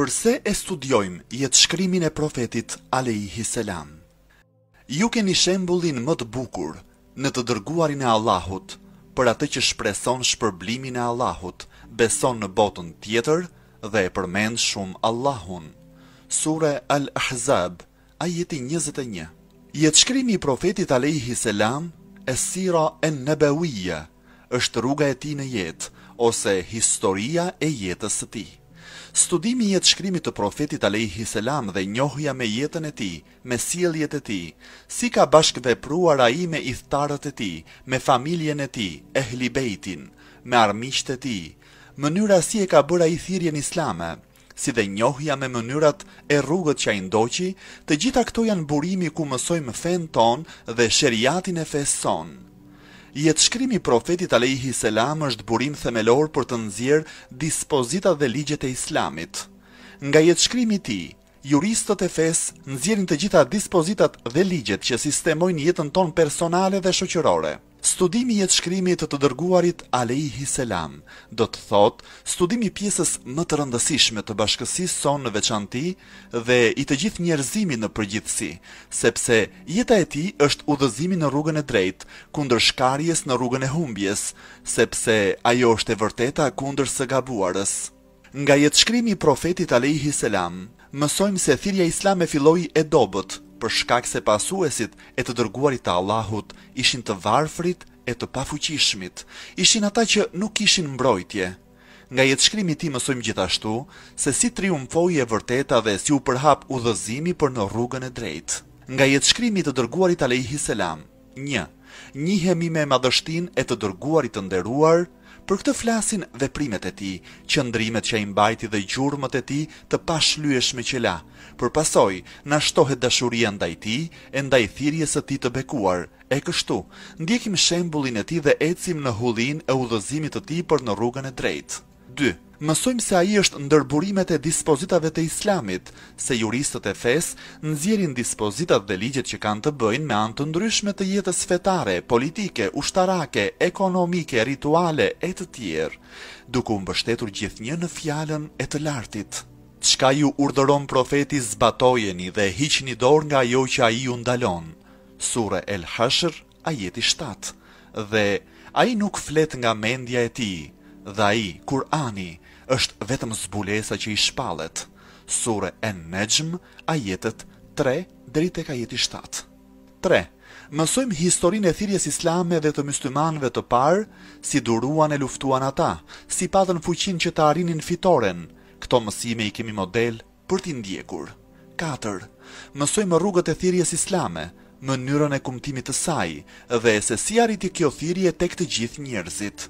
Përse e studiojmë jetë shkrymin e profetit Alehi Selam? Ju ke një shembulin më të bukur në të dërguarin e Allahut, për atë që shpreson shpërblimin e Allahut, beson në botën tjetër dhe e përmend shumë Allahun. Sure Al-Ahzab, ajeti 21. Jetë shkrymi i profetit Alehi Selam e sira e nebeuja, është rruga e ti në jetë, ose historia e jetës të tij Studimi jetë shkrimit të profetit Alehi Selam dhe njohja me jetën e ti, me sieljet e ti, si ka bashkë vepruar a i me ithtarët e ti, me familjen e ti, e hlibejtin, me armisht e ti, mënyra si e ka bëra i thirjen islame, si dhe njohja me mënyrat e rrugët që a ndoqi, të gjitha këto janë burimi ku mësojmë fen ton dhe shëriatin e fes sonë. Jetë shkrimi profetit Alehi Selam është burim themelor për të nëzirë dispozita dhe ligjet e islamit. Nga jetë shkrimi ti, juristët e fesë nëzirin të gjitha dispozitat dhe ligjet që sistemojnë jetën tonë personale dhe shoqërore. Studimi i shkrimit të të dërguarit Alehi Selam, do të thot, studimi pjesës më të rëndësishme të bashkësis son në veçanti dhe i të gjithë njerëzimi në përgjithsi, sepse jeta e ti është udhëzimi në rrugën e drejt, kundër shkarjes në rrugën e humbjes, sepse ajo është e vërteta kundër së gabuarës. Nga jetë shkrimi profetit Alehi Selam, mësojmë se thirja islame filloi e dobët, për shkak se pasuesit e të dërguarit të Allahut ishin të varfrit e të pafuqishmit, ishin ata që nuk ishin mbrojtje. Nga jetë shkrimi ti mësojmë gjithashtu, se si triumfoj e vërteta dhe si u përhap u dhëzimi për në rrugën e drejt. Nga jetë shkrimi të dërguarit Alehi Selam, një, njihemi me madhështin e të dërguarit të nderuar, Për këtë flasin veprimet e ti, qëndrimet që a imbajti dhe gjurëmët e ti të pash lyesh me qela. Për pasoj, nashtohet dashuria ndaj ti, e ndaj thirjes e ti të bekuar. E kështu, ndjekim shembulin e ti dhe ecim në hullin e udhëzimit të ti për në rrugën e drejtë. 2. Mësojmë se aji është ndërburimet e dispozitave të islamit, se juristët e fes nëzjerin dispozitat dhe ligjet që kanë të bëjnë me antë ndryshme të jetës fetare, politike, ushtarake, ekonomike, rituale e të tjerë, duku më bështetur gjithë një në fjallën e të lartit. Qka ju urdëron profeti zbatojeni dhe hiqni një dorë nga jo që aji ju ndalon? Sure El Hashr, ajeti 7. Dhe aji nuk flet nga mendja e ti dhe ai Kurani është vetëm zbulesa që i shpallet. Sure En-Nejm, ajetet 3 deri tek ajeti 7. 3. Mësojmë historinë e thirrjes islame dhe të myslimanëve të parë, si duruan e luftuan ata, si patën fuqinë që të arrinin fitoren. Këto mësime i kemi model për t'i ndjekur. 4. Mësojmë rrugët e thirrjes islame, mënyrën e kumtimit të saj dhe se si arriti kjo thirrje tek të gjithë njerëzit.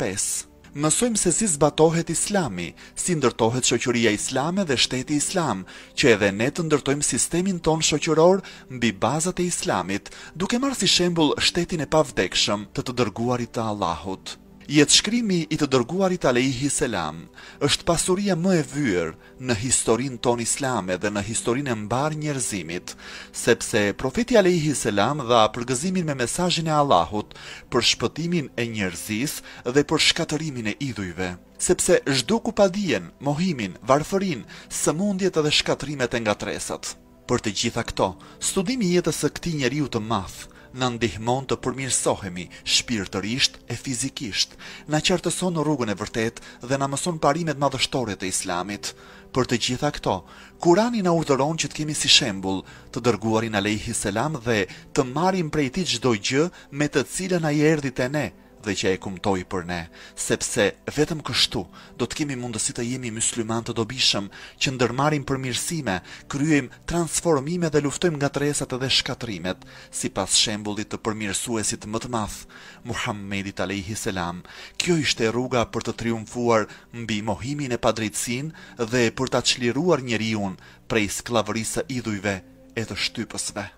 5. Mësojmë se si zbatohet Islami, si ndërtohet shoqëria islame dhe shteti islam, që edhe ne të ndërtojmë sistemin ton shoqëror mbi bazat e Islamit, duke marrë si shembull shtetin e pavdekshëm të të dërguarit të Allahut jetë shkrimi i të dërguarit Alehi Selam është pasuria më e vyrë në historin ton islame dhe në historin e mbar njerëzimit, sepse profeti Alehi Selam dha përgëzimin me mesajin e Allahut për shpëtimin e njerëzis dhe për shkatërimin e idhujve sepse zhdo ku pa mohimin, varfërin, sëmundjet edhe shkatrimet e nga tresat. Për të gjitha këto, studimi jetës e këti njeriu të mathë, në ndihmon të përmirësohemi shpirtërisht e fizikisht, në qartëson në rrugën e vërtet dhe në mëson parimet madhështore të islamit. Për të gjitha këto, kurani në urdhëron që të kemi si shembul të dërguarin a lehi selam dhe të marim prej ti gjdoj gjë me të cilën a i erdi të ne, dhe që e kumtoj për ne, sepse vetëm kështu do të kemi mundësi të jemi musliman të dobishëm që ndërmarrim përmirësime, kryejm transformime dhe luftojm nga tresat dhe shkatrimet, sipas shembullit të përmirësuesit më të madh, Muhammedit alayhi salam. Kjo ishte rruga për të triumfuar mbi mohimin e padrejtësinë dhe për ta çliruar njeriu prej skllavërisë së idhujve e të shtypësve.